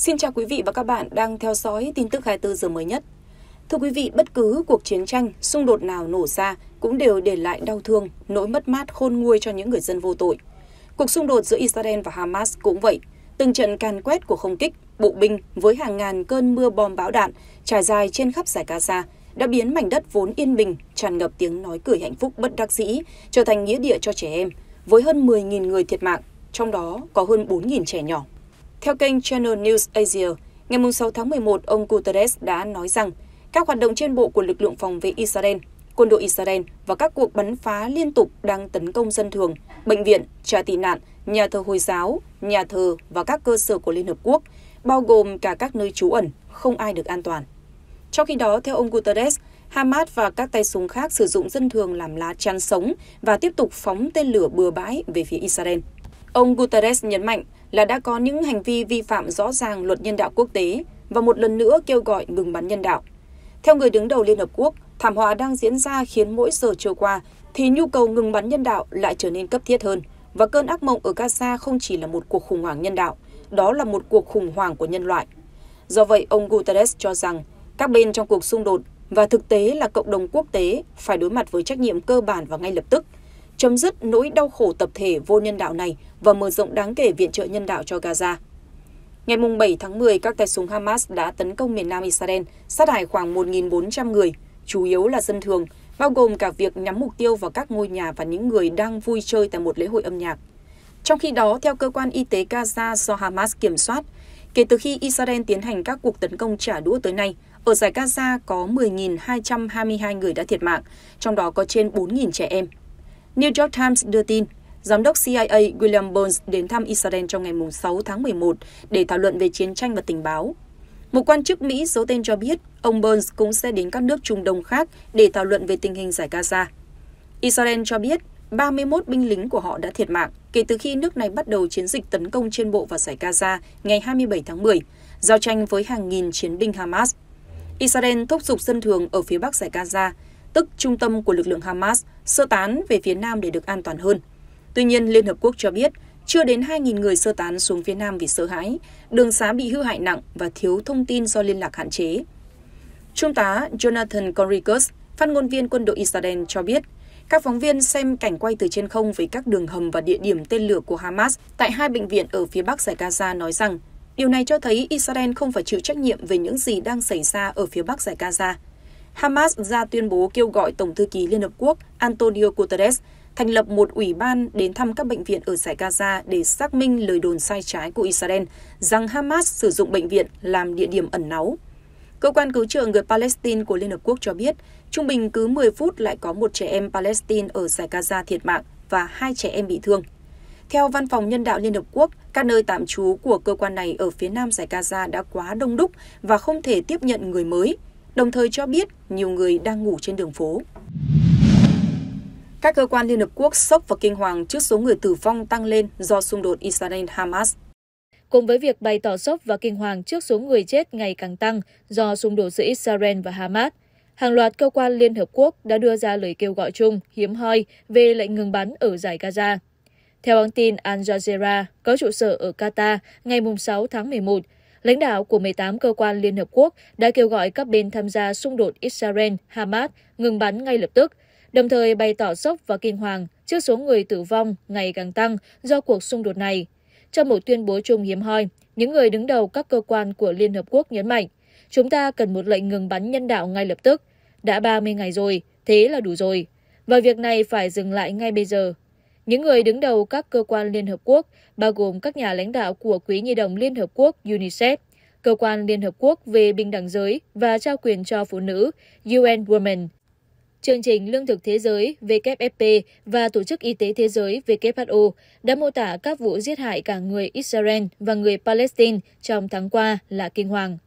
Xin chào quý vị và các bạn đang theo dõi tin tức 24 giờ mới nhất. Thưa quý vị, bất cứ cuộc chiến tranh, xung đột nào nổ ra cũng đều để lại đau thương, nỗi mất mát khôn nguôi cho những người dân vô tội. Cuộc xung đột giữa Israel và Hamas cũng vậy. Từng trận càn quét của không kích, bộ binh với hàng ngàn cơn mưa bom bão đạn trải dài trên khắp giải Gaza đã biến mảnh đất vốn yên bình, tràn ngập tiếng nói cười hạnh phúc bất đắc dĩ, trở thành nghĩa địa cho trẻ em, với hơn 10.000 người thiệt mạng, trong đó có hơn 4.000 trẻ nhỏ. Theo kênh Channel News Asia, ngày 6 tháng 11, ông Guterres đã nói rằng các hoạt động trên bộ của lực lượng phòng vệ Israel, quân đội Israel và các cuộc bắn phá liên tục đang tấn công dân thường, bệnh viện, trại tị nạn, nhà thờ Hồi giáo, nhà thờ và các cơ sở của Liên Hợp Quốc, bao gồm cả các nơi trú ẩn, không ai được an toàn. Trong khi đó, theo ông Guterres, Hamas và các tay súng khác sử dụng dân thường làm lá chắn sống và tiếp tục phóng tên lửa bừa bãi về phía Israel. Ông Guterres nhấn mạnh, là đã có những hành vi vi phạm rõ ràng luật nhân đạo quốc tế và một lần nữa kêu gọi ngừng bắn nhân đạo. Theo người đứng đầu Liên Hợp Quốc, thảm họa đang diễn ra khiến mỗi giờ trôi qua thì nhu cầu ngừng bắn nhân đạo lại trở nên cấp thiết hơn và cơn ác mộng ở Gaza không chỉ là một cuộc khủng hoảng nhân đạo, đó là một cuộc khủng hoảng của nhân loại. Do vậy, ông Guterres cho rằng các bên trong cuộc xung đột và thực tế là cộng đồng quốc tế phải đối mặt với trách nhiệm cơ bản và ngay lập tức – chấm dứt nỗi đau khổ tập thể vô nhân đạo này và mở rộng đáng kể viện trợ nhân đạo cho Gaza. Ngày 7 tháng 10, các tay súng Hamas đã tấn công miền nam Israel, sát hại khoảng 1.400 người, chủ yếu là dân thường, bao gồm cả việc nhắm mục tiêu vào các ngôi nhà và những người đang vui chơi tại một lễ hội âm nhạc. Trong khi đó, theo cơ quan y tế Gaza do Hamas kiểm soát, kể từ khi Israel tiến hành các cuộc tấn công trả đũa tới nay, ở giải Gaza có 10.222 người đã thiệt mạng, trong đó có trên 4.000 trẻ em. New York Times đưa tin, Giám đốc CIA William Burns đến thăm Israel trong ngày 6 tháng 11 để thảo luận về chiến tranh và tình báo. Một quan chức Mỹ giấu tên cho biết ông Burns cũng sẽ đến các nước Trung Đông khác để thảo luận về tình hình giải Gaza. Israel cho biết 31 binh lính của họ đã thiệt mạng kể từ khi nước này bắt đầu chiến dịch tấn công trên bộ vào giải Gaza ngày 27 tháng 10, giao tranh với hàng nghìn chiến binh Hamas. Israel thúc giục dân thường ở phía bắc giải Gaza tức trung tâm của lực lượng Hamas, sơ tán về phía nam để được an toàn hơn. Tuy nhiên, Liên Hợp Quốc cho biết chưa đến 2.000 người sơ tán xuống phía nam vì sợ hãi, đường xá bị hư hại nặng và thiếu thông tin do liên lạc hạn chế. Trung tá Jonathan Corricus, phát ngôn viên quân đội Israel cho biết, các phóng viên xem cảnh quay từ trên không về các đường hầm và địa điểm tên lửa của Hamas tại hai bệnh viện ở phía bắc giải Gaza nói rằng điều này cho thấy Israel không phải chịu trách nhiệm về những gì đang xảy ra ở phía bắc giải Gaza. Hamas ra tuyên bố kêu gọi Tổng thư ký Liên Hợp Quốc Antonio Guterres thành lập một ủy ban đến thăm các bệnh viện ở giải Gaza để xác minh lời đồn sai trái của Israel rằng Hamas sử dụng bệnh viện làm địa điểm ẩn náu. Cơ quan cứu trợ người Palestine của Liên Hợp Quốc cho biết, trung bình cứ 10 phút lại có một trẻ em Palestine ở giải Gaza thiệt mạng và hai trẻ em bị thương. Theo Văn phòng Nhân đạo Liên Hợp Quốc, các nơi tạm trú của cơ quan này ở phía nam giải Gaza đã quá đông đúc và không thể tiếp nhận người mới – đồng thời cho biết nhiều người đang ngủ trên đường phố. Các cơ quan Liên Hợp Quốc sốc và kinh hoàng trước số người tử vong tăng lên do xung đột Israel-Hamas. Cùng với việc bày tỏ sốc và kinh hoàng trước số người chết ngày càng tăng do xung đột giữa Israel và Hamas, hàng loạt cơ quan Liên Hợp Quốc đã đưa ra lời kêu gọi chung hiếm hoi về lệnh ngừng bắn ở giải Gaza. Theo hãng tin Al Jazeera, có trụ sở ở Qatar ngày 6 tháng 11, lãnh đạo của 18 cơ quan Liên Hợp Quốc đã kêu gọi các bên tham gia xung đột Israel-Hamas ngừng bắn ngay lập tức, đồng thời bày tỏ sốc và kinh hoàng trước số người tử vong ngày càng tăng do cuộc xung đột này. Trong một tuyên bố chung hiếm hoi, những người đứng đầu các cơ quan của Liên Hợp Quốc nhấn mạnh, chúng ta cần một lệnh ngừng bắn nhân đạo ngay lập tức. Đã 30 ngày rồi, thế là đủ rồi. Và việc này phải dừng lại ngay bây giờ, những người đứng đầu các cơ quan Liên Hợp Quốc, bao gồm các nhà lãnh đạo của Quỹ Nhi đồng Liên Hợp Quốc UNICEF, Cơ quan Liên Hợp Quốc về Bình đẳng giới và trao quyền cho phụ nữ UN Women, Chương trình Lương thực Thế giới WFP và Tổ chức Y tế Thế giới WHO đã mô tả các vụ giết hại cả người Israel và người Palestine trong tháng qua là kinh hoàng.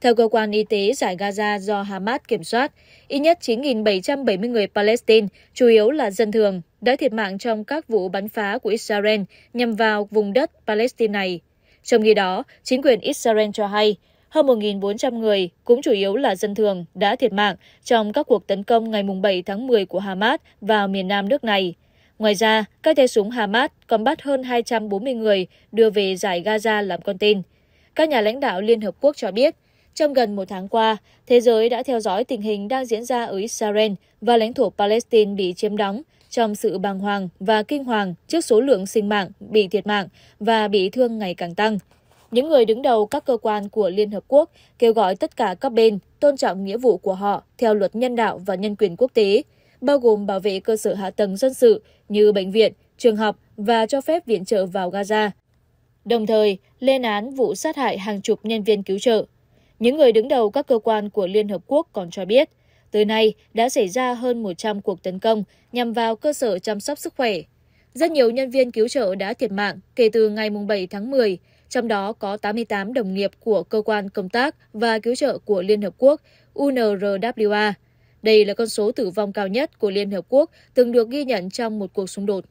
Theo cơ quan y tế giải Gaza do Hamas kiểm soát, ít nhất 9.770 người Palestine, chủ yếu là dân thường, đã thiệt mạng trong các vụ bắn phá của Israel nhằm vào vùng đất Palestine này. Trong khi đó, chính quyền Israel cho hay hơn 1.400 người, cũng chủ yếu là dân thường, đã thiệt mạng trong các cuộc tấn công ngày 7 tháng 10 của Hamas vào miền nam nước này. Ngoài ra, các tay súng Hamas còn bắt hơn 240 người đưa về giải Gaza làm con tin. Các nhà lãnh đạo Liên Hợp Quốc cho biết, trong gần một tháng qua, thế giới đã theo dõi tình hình đang diễn ra ở Israel và lãnh thổ Palestine bị chiếm đóng trong sự bàng hoàng và kinh hoàng trước số lượng sinh mạng bị thiệt mạng và bị thương ngày càng tăng. Những người đứng đầu các cơ quan của Liên Hợp Quốc kêu gọi tất cả các bên tôn trọng nghĩa vụ của họ theo luật nhân đạo và nhân quyền quốc tế, bao gồm bảo vệ cơ sở hạ tầng dân sự như bệnh viện, trường học và cho phép viện trợ vào Gaza. Đồng thời, lên án vụ sát hại hàng chục nhân viên cứu trợ những người đứng đầu các cơ quan của Liên Hợp Quốc còn cho biết, tới nay đã xảy ra hơn 100 cuộc tấn công nhằm vào cơ sở chăm sóc sức khỏe. Rất nhiều nhân viên cứu trợ đã thiệt mạng kể từ ngày 7 tháng 10, trong đó có 88 đồng nghiệp của Cơ quan Công tác và Cứu trợ của Liên Hợp Quốc UNRWA. Đây là con số tử vong cao nhất của Liên Hợp Quốc từng được ghi nhận trong một cuộc xung đột.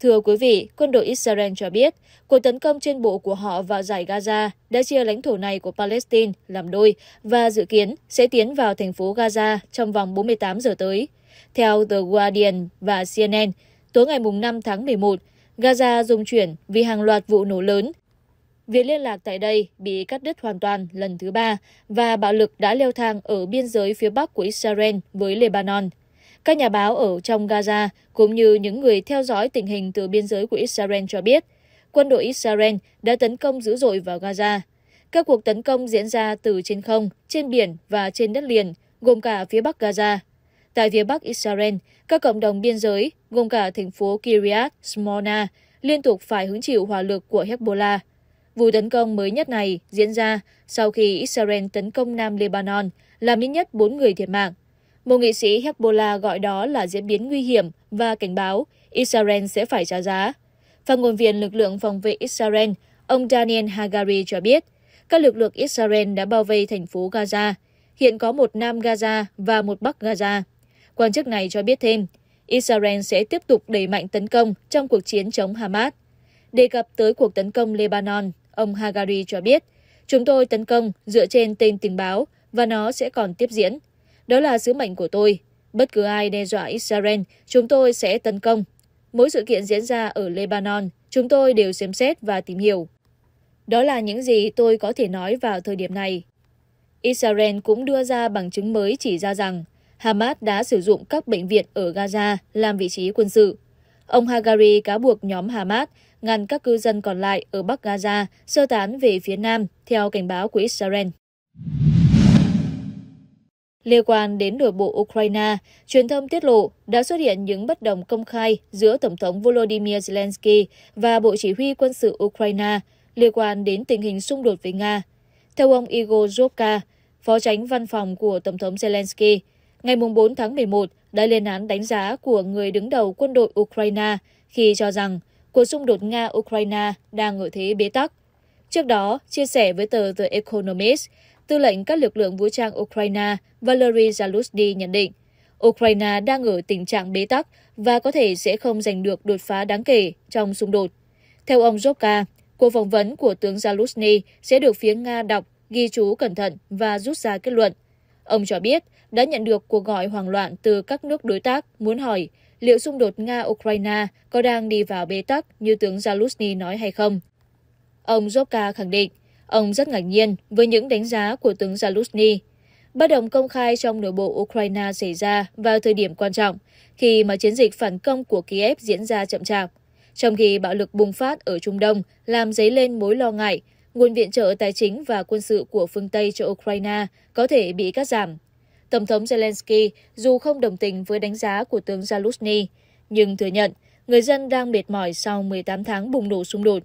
Thưa quý vị, quân đội Israel cho biết, cuộc tấn công trên bộ của họ vào giải Gaza đã chia lãnh thổ này của Palestine làm đôi và dự kiến sẽ tiến vào thành phố Gaza trong vòng 48 giờ tới. Theo The Guardian và CNN, tối ngày 5 tháng 11, Gaza dùng chuyển vì hàng loạt vụ nổ lớn. Việc liên lạc tại đây bị cắt đứt hoàn toàn lần thứ ba và bạo lực đã leo thang ở biên giới phía bắc của Israel với Lebanon. Các nhà báo ở trong Gaza cũng như những người theo dõi tình hình từ biên giới của Israel cho biết, quân đội Israel đã tấn công dữ dội vào Gaza. Các cuộc tấn công diễn ra từ trên không, trên biển và trên đất liền, gồm cả phía bắc Gaza. Tại phía bắc Israel, các cộng đồng biên giới, gồm cả thành phố Kiryat Smona, liên tục phải hứng chịu hỏa lực của Hezbollah. Vụ tấn công mới nhất này diễn ra sau khi Israel tấn công Nam Lebanon, làm ít nhất 4 người thiệt mạng một nghị sĩ Hezbollah gọi đó là diễn biến nguy hiểm và cảnh báo Israel sẽ phải trả giá. Phát ngôn viên lực lượng phòng vệ Israel, ông Daniel Hagari cho biết, các lực lượng Israel đã bao vây thành phố Gaza. Hiện có một Nam Gaza và một Bắc Gaza. Quan chức này cho biết thêm, Israel sẽ tiếp tục đẩy mạnh tấn công trong cuộc chiến chống Hamas. Đề cập tới cuộc tấn công Lebanon, ông Hagari cho biết, chúng tôi tấn công dựa trên tên tình báo và nó sẽ còn tiếp diễn. Đó là sứ mệnh của tôi. Bất cứ ai đe dọa Israel, chúng tôi sẽ tấn công. Mỗi sự kiện diễn ra ở Lebanon, chúng tôi đều xem xét và tìm hiểu. Đó là những gì tôi có thể nói vào thời điểm này. Israel cũng đưa ra bằng chứng mới chỉ ra rằng Hamas đã sử dụng các bệnh viện ở Gaza làm vị trí quân sự. Ông Hagari cáo buộc nhóm Hamas ngăn các cư dân còn lại ở Bắc Gaza sơ tán về phía nam theo cảnh báo của Israel. Liên quan đến nội bộ Ukraine, truyền thông tiết lộ đã xuất hiện những bất đồng công khai giữa Tổng thống Volodymyr Zelensky và Bộ Chỉ huy quân sự Ukraine liên quan đến tình hình xung đột với Nga. Theo ông Igor Zhovka, phó tránh văn phòng của Tổng thống Zelensky, ngày 4 tháng 11 đã lên án đánh giá của người đứng đầu quân đội Ukraine khi cho rằng cuộc xung đột Nga-Ukraine đang ở thế bế tắc. Trước đó, chia sẻ với tờ The Economist, Tư lệnh các lực lượng vũ trang Ukraine Valery Zaluzny nhận định, Ukraine đang ở tình trạng bế tắc và có thể sẽ không giành được đột phá đáng kể trong xung đột. Theo ông Zhovka, cuộc phỏng vấn của tướng Zaluzny sẽ được phía Nga đọc, ghi chú cẩn thận và rút ra kết luận. Ông cho biết đã nhận được cuộc gọi hoảng loạn từ các nước đối tác muốn hỏi liệu xung đột Nga-Ukraine có đang đi vào bế tắc như tướng Zaluzny nói hay không. Ông Zhovka khẳng định Ông rất ngạc nhiên với những đánh giá của tướng Zaluzny. Bất đồng công khai trong nội bộ Ukraine xảy ra vào thời điểm quan trọng, khi mà chiến dịch phản công của Kiev diễn ra chậm chạp, trong khi bạo lực bùng phát ở Trung Đông làm dấy lên mối lo ngại nguồn viện trợ tài chính và quân sự của phương Tây cho Ukraine có thể bị cắt giảm. Tổng thống Zelensky dù không đồng tình với đánh giá của tướng Zaluzny, nhưng thừa nhận người dân đang mệt mỏi sau 18 tháng bùng nổ xung đột.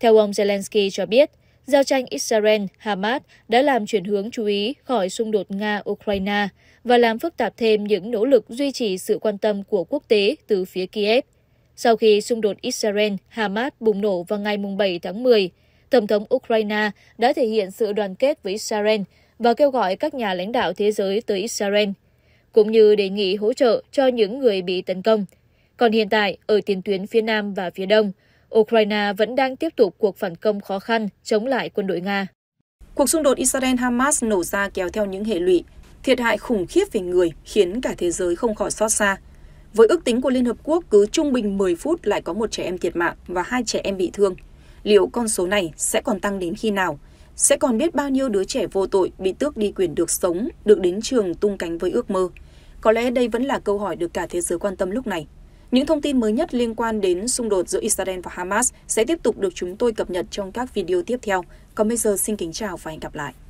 Theo ông Zelensky cho biết, giao tranh Israel-Hamas đã làm chuyển hướng chú ý khỏi xung đột Nga-Ukraine và làm phức tạp thêm những nỗ lực duy trì sự quan tâm của quốc tế từ phía Kiev. Sau khi xung đột Israel-Hamas bùng nổ vào ngày 7 tháng 10, Tổng thống Ukraine đã thể hiện sự đoàn kết với Israel và kêu gọi các nhà lãnh đạo thế giới tới Israel, cũng như đề nghị hỗ trợ cho những người bị tấn công. Còn hiện tại, ở tiền tuyến phía Nam và phía Đông, Ukraine vẫn đang tiếp tục cuộc phản công khó khăn chống lại quân đội Nga. Cuộc xung đột Israel-Hamas nổ ra kéo theo những hệ lụy, thiệt hại khủng khiếp về người khiến cả thế giới không khỏi xót xa. Với ước tính của Liên Hợp Quốc, cứ trung bình 10 phút lại có một trẻ em thiệt mạng và hai trẻ em bị thương. Liệu con số này sẽ còn tăng đến khi nào? Sẽ còn biết bao nhiêu đứa trẻ vô tội bị tước đi quyền được sống, được đến trường tung cánh với ước mơ? Có lẽ đây vẫn là câu hỏi được cả thế giới quan tâm lúc này. Những thông tin mới nhất liên quan đến xung đột giữa Israel và Hamas sẽ tiếp tục được chúng tôi cập nhật trong các video tiếp theo. Còn bây giờ xin kính chào và hẹn gặp lại.